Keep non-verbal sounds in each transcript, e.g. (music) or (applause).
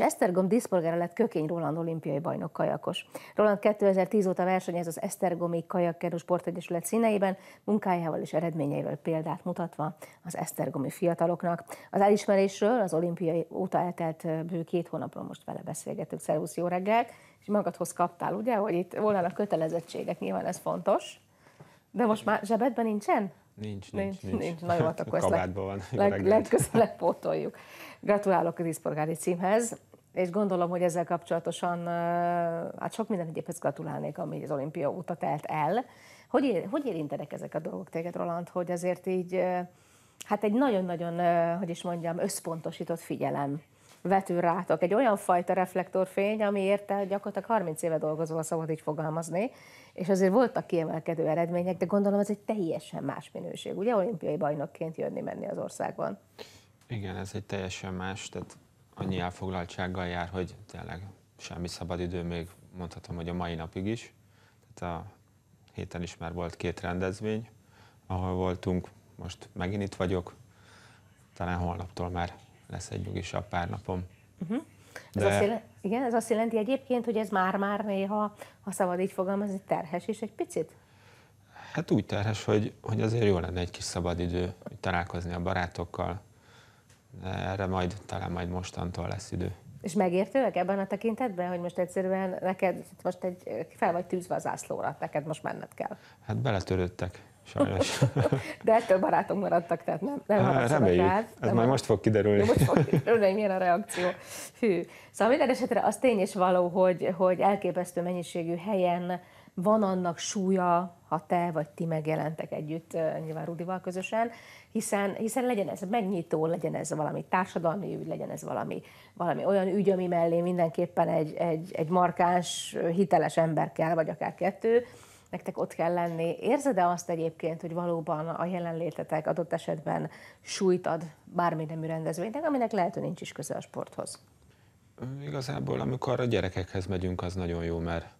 Esztergom díszpolgára lett Kökény Roland olimpiai bajnok kajakos. Roland 2010 óta versenyez az Esztergomi Kajakkerú Sportegyesület színeiben, munkájával és eredményeivel példát mutatva az esztergomi fiataloknak. Az elismerésről az olimpiai óta eltelt bő két hónapról most vele beszélgetünk. Szervusz, jó reggelt! És magadhoz kaptál, ugye, hogy itt a kötelezettségek, nyilván ez fontos. De most már zsebedben nincsen? Nincs, nincs, nincs. nincs. Na jó, hát akkor ezt leg, van, leg, legközelebb pótoljuk. Gratulálok a díszpolgári címhez és gondolom, hogy ezzel kapcsolatosan, hát sok minden egyébként gratulálnék, ami az olimpia óta telt el. Hogy, ér, hogy érintenek ezek a dolgok téged, Roland, hogy azért így, hát egy nagyon-nagyon, hogy is mondjam, összpontosított figyelem vető rátok. Egy olyan fajta reflektorfény, ami érte gyakorlatilag 30 éve dolgozol, szabad így fogalmazni, és azért voltak kiemelkedő eredmények, de gondolom ez egy teljesen más minőség, ugye olimpiai bajnokként jönni-menni az országban. Igen, ez egy teljesen más, tehát annyi elfoglaltsággal jár, hogy tényleg semmi szabad idő, még mondhatom, hogy a mai napig is. Tehát a héten is már volt két rendezvény, ahol voltunk, most megint itt vagyok, talán holnaptól már lesz egy nyugisabb pár napom. Uh-huh. Ez, De... azt jelenti, igen, ez azt jelenti egyébként, hogy ez már-már néha, ha szabad így fogalmazni, terhes is egy picit? Hát úgy terhes, hogy, hogy azért jó lenne egy kis szabadidő, hogy találkozni a barátokkal, erre majd talán majd mostantól lesz idő. És megértőek ebben a tekintetben, hogy most egyszerűen neked most egy, fel vagy tűzve az ászlóra, neked most menned kell? Hát beletörődtek, sajnos. (laughs) De ettől barátok maradtak, tehát nem, nem Há, Reméljük, rád, ez nem majd most fog kiderülni. Most fog kiderülni, hogy milyen a reakció. Hű. Szóval minden esetre az tény és való, hogy, hogy elképesztő mennyiségű helyen van annak súlya, ha te vagy ti megjelentek együtt, nyilván Rudival közösen, hiszen, hiszen legyen ez megnyitó, legyen ez valami társadalmi ügy, legyen ez valami, valami olyan ügy, ami mellé mindenképpen egy, egy, egy markáns, hiteles ember kell, vagy akár kettő, nektek ott kell lenni. Érzed-e azt egyébként, hogy valóban a jelenlétetek adott esetben súlyt ad bármi nemű rendezvénynek, aminek lehet, hogy nincs is köze a sporthoz? Igazából, amikor a gyerekekhez megyünk, az nagyon jó, mert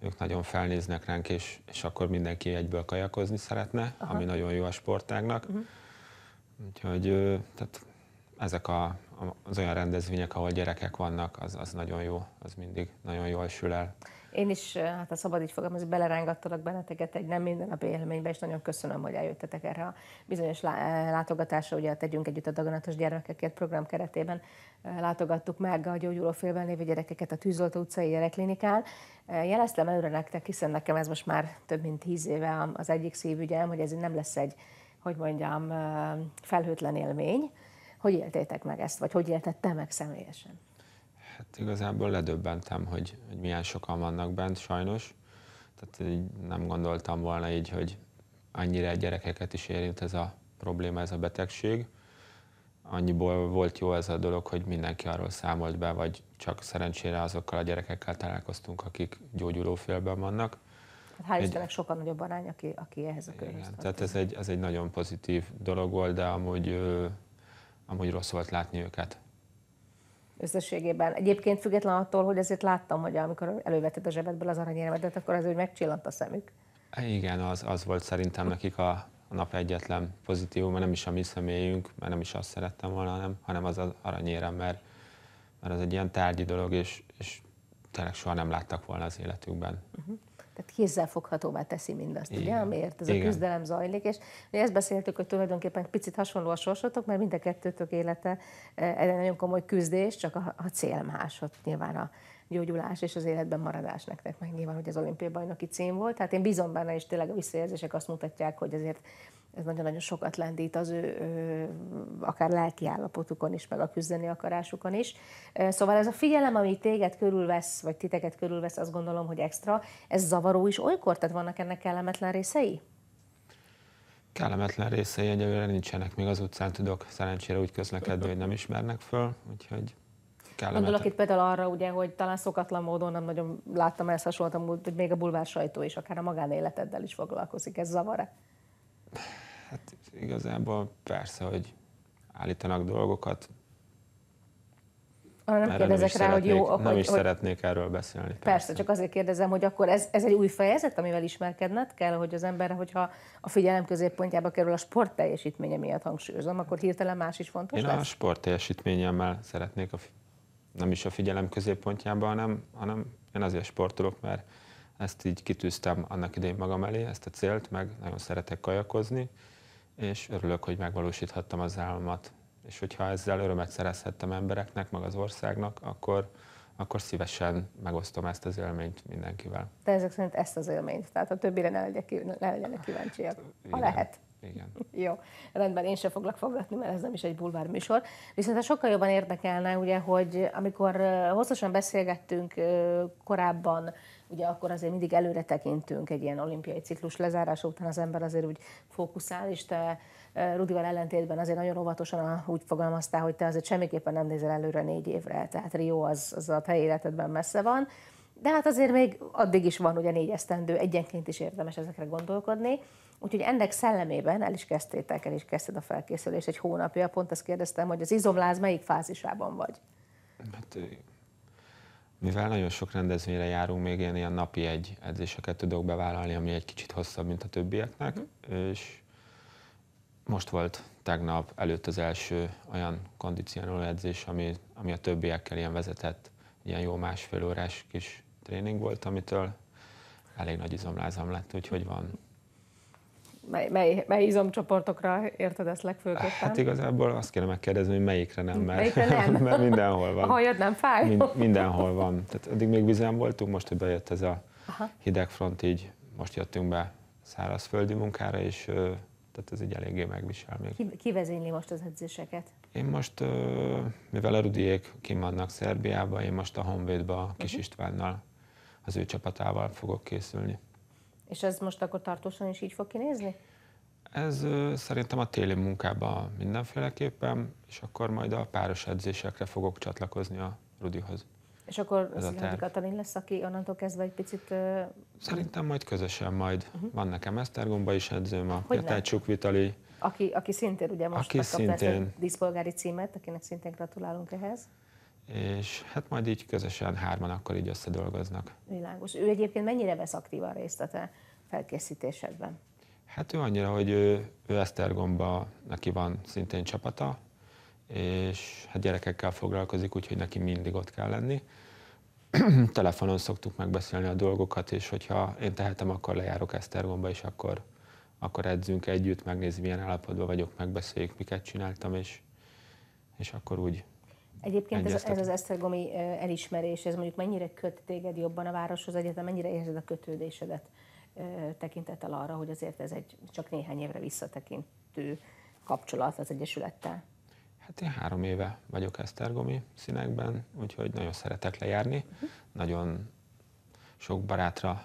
ők nagyon felnéznek ránk, és, és akkor mindenki egyből kajakozni szeretne, Aha. ami nagyon jó a sportágnak. Uh-huh. Úgyhogy tehát ezek a, az olyan rendezvények, ahol gyerekek vannak, az, az nagyon jó, az mindig nagyon jól sül el. Én is, hát a szabad így fogalmazni, belerángattalak benneteket egy nem minden nap élménybe, és nagyon köszönöm, hogy eljöttetek erre a bizonyos látogatásra, ugye tegyünk együtt a daganatos Gyermekekért program keretében látogattuk meg a félben lévő gyerekeket a Tűzoltó utcai gyerekklinikán. Jeleztem előre nektek, hiszen nekem ez most már több mint tíz éve az egyik szívügyem, hogy ez nem lesz egy, hogy mondjam, felhőtlen élmény. Hogy éltétek meg ezt, vagy hogy éltette meg személyesen? Hát igazából ledöbbentem, hogy, hogy milyen sokan vannak bent, sajnos. Tehát így nem gondoltam volna így, hogy annyira gyerekeket is érint ez a probléma, ez a betegség. Annyiból volt jó ez a dolog, hogy mindenki arról számolt be, vagy csak szerencsére azokkal a gyerekekkel találkoztunk, akik gyógyulófélben vannak. Hát hál' Istennek sokkal nagyobb arány, aki, aki ehhez a körhöz igen, Tehát ez egy, ez egy nagyon pozitív dolog volt, de amúgy, amúgy rossz volt látni őket összességében. Egyébként független attól, hogy azért láttam, hogy amikor elővetett a zsebedből az aranyéremedet, akkor az úgy megcsillant a szemük. Igen, az, az volt szerintem nekik a, a nap egyetlen pozitívum, mert nem is a mi személyünk, mert nem is azt szerettem volna, hanem, hanem az az aranyérem, mert, mert az egy ilyen tárgyi dolog, és, és tényleg soha nem láttak volna az életükben. Uh-huh. Tehát kézzelfoghatóvá teszi mindazt, Igen. ugye, amiért ez Igen. a küzdelem zajlik. És mi ezt beszéltük, hogy tulajdonképpen picit hasonló a sorsotok, mert mind a kettőtök élete egy eh, nagyon komoly küzdés, csak a, a cél más, ott nyilván a gyógyulás és az életben maradás nektek meg nyilván, hogy az olimpiai bajnoki cím volt. Tehát én bízom benne, és tényleg a visszajelzések azt mutatják, hogy azért ez nagyon-nagyon sokat lendít az ő akár lelki állapotukon is, meg a küzdeni akarásukon is. Szóval ez a figyelem, ami téged körülvesz, vagy titeket körülvesz, azt gondolom, hogy extra, ez zavaró is olykor? Tehát vannak ennek kellemetlen részei? Kellemetlen részei egyelőre nincsenek, még az utcán tudok szerencsére úgy közlekedni, hogy nem ismernek föl, úgyhogy kellemetlen. Gondolok itt például arra, ugye, hogy talán szokatlan módon nem nagyon láttam ezt hasonlóan hogy még a bulvár sajtó is, akár a magánéleteddel is foglalkozik. Ez zavar-e? Hát igazából persze, hogy állítanak dolgokat, arra nem Erre kérdezek nem rá, szeretnék, hogy jó. Nem is hogy, szeretnék erről beszélni. Persze, persze, csak azért kérdezem, hogy akkor ez, ez egy új fejezet, amivel ismerkedned kell, hogy az ember, hogyha a figyelem középpontjába kerül a sport teljesítménye miatt hangsúlyozom, akkor hirtelen más is fontos Én lesz? a sport teljesítményemmel szeretnék a nem is a figyelem középpontjában, hanem, hanem én azért sportolok, mert ezt így kitűztem annak idején magam elé, ezt a célt, meg nagyon szeretek kajakozni, és örülök, hogy megvalósíthattam az álmat. És hogyha ezzel örömet szerezhettem embereknek, meg az országnak, akkor, akkor szívesen megosztom ezt az élményt mindenkivel. De ezek szerint ezt az élményt, tehát a többire ne, ne legyenek kíváncsiak, ha Igen. lehet. Igen. (laughs) Jó, rendben, én sem foglak foglalkozni, mert ez nem is egy bulvár műsor. Viszont ez sokkal jobban érdekelne, ugye, hogy amikor hosszasan beszélgettünk korábban, ugye akkor azért mindig előre tekintünk egy ilyen olimpiai ciklus lezárása után az ember azért úgy fókuszál, és te Rudival ellentétben azért nagyon óvatosan úgy fogalmaztál, hogy te azért semmiképpen nem nézel előre négy évre, tehát Rio az, az a te életedben messze van. De hát azért még addig is van ugye négy esztendő, egyenként is érdemes ezekre gondolkodni. Úgyhogy ennek szellemében el is kezdtétek, el is kezdted a felkészülést egy hónapja. Pont ezt kérdeztem, hogy az izomláz melyik fázisában vagy? Hát, mivel nagyon sok rendezvényre járunk, még én ilyen napi egy edzéseket tudok bevállalni, ami egy kicsit hosszabb, mint a többieknek, mm. és most volt tegnap előtt az első olyan kondicionáló edzés, ami, ami a többiekkel ilyen vezetett, ilyen jó másfél órás kis tréning volt, amitől elég nagy izomlázam lett, úgyhogy van. Mely, mely, mely izomcsoportokra érted ezt legfőképpen? Hát igazából azt kéne megkérdezni, hogy melyikre nem, mert, melyikre nem? (laughs) mert mindenhol van. A hajad nem fáj? Mind, mindenhol van. Tehát eddig még vizen voltunk, most, hogy bejött ez a Aha. hidegfront, így most jöttünk be szárazföldi munkára, és tehát ez így eléggé megvisel még. Ki, ki vezényli most az edzéseket? Én most, mivel a Rudiék kimannak Szerbiába, én most a Honvédba, Kis uh-huh. Istvánnal az ő csapatával fogok készülni. És ez most akkor tartósan is így fog kinézni? Ez szerintem a téli munkában mindenféleképpen, és akkor majd a páros edzésekre fogok csatlakozni a Rudihoz. És akkor ez a Szilárd Katalin lesz, aki onnantól kezdve egy picit... Szerintem majd közösen majd. Uh-huh. Van nekem Esztergomba is edzőm, a Petácsuk Vitali. Aki, aki szintén ugye most aki szintén... a díszpolgári címet, akinek szintén gratulálunk ehhez és hát majd így közösen hárman akkor így összedolgoznak. Világos. Ő egyébként mennyire vesz aktívan részt a te felkészítésedben? Hát ő annyira, hogy ő, ő Esztergomba, neki van szintén csapata, és hát gyerekekkel foglalkozik, úgyhogy neki mindig ott kell lenni. (clears throat) Telefonon szoktuk megbeszélni a dolgokat, és hogyha én tehetem, akkor lejárok Esztergomba, és akkor, akkor edzünk együtt, megnézi, milyen állapotban vagyok, megbeszéljük, miket csináltam, és, és akkor úgy Egyébként ez, ez az esztergomi elismerés, ez mondjuk mennyire köt téged jobban a városhoz, egyáltalán mennyire érzed a kötődésedet tekintettel arra, hogy azért ez egy csak néhány évre visszatekintő kapcsolat az Egyesülettel? Hát én három éve vagyok Esztergomi színekben, úgyhogy nagyon szeretek lejárni. Uh-huh. Nagyon sok barátra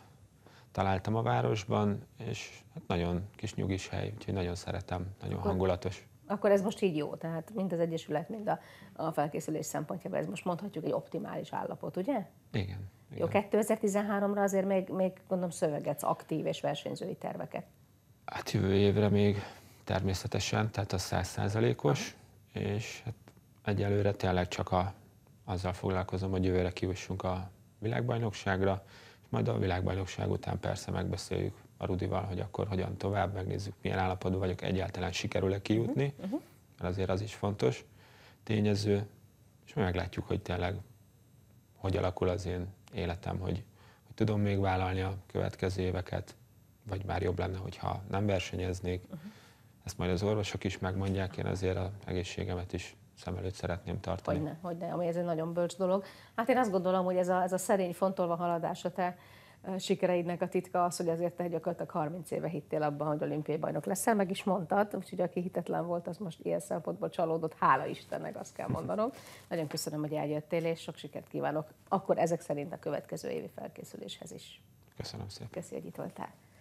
találtam a városban, és hát nagyon kis nyugis hely, úgyhogy nagyon szeretem, nagyon Akkor hangulatos. Akkor ez most így jó, tehát mind az Egyesület, mind a, a felkészülés szempontjából ez most mondhatjuk egy optimális állapot, ugye? Igen. igen. Jó, 2013-ra azért még, még gondolom szövegetsz aktív és versenyzői terveket. Hát jövő évre még természetesen, tehát az százszázalékos, és hát egyelőre tényleg csak a, azzal foglalkozom, hogy jövőre kiussunk a világbajnokságra, és majd a világbajnokság után persze megbeszéljük a Rudival, hogy akkor hogyan tovább, megnézzük, milyen állapotban vagyok, egyáltalán sikerül-e kijutni, uh-huh. mert azért az is fontos tényező, és meglátjuk, hogy tényleg hogy alakul az én életem, hogy, hogy tudom még vállalni a következő éveket, vagy már jobb lenne, hogyha nem versenyeznék. Uh-huh. Ezt majd az orvosok is megmondják, én azért az egészségemet is szem előtt szeretném tartani. Hogyne, hogyne, ami ez egy nagyon bölcs dolog. Hát én azt gondolom, hogy ez a, ez a szerény fontolva haladás a te Eh, sikereidnek a titka az, hogy azért te gyakorlatilag 30 éve hittél abban, hogy olimpiai bajnok leszel, meg is mondtad, úgyhogy aki hitetlen volt, az most ilyen szempontból csalódott, hála Istennek, azt kell mondanom. Nagyon köszönöm, hogy eljöttél, és sok sikert kívánok akkor ezek szerint a következő évi felkészüléshez is. Köszönöm szépen. Köszönöm, hogy itt voltál.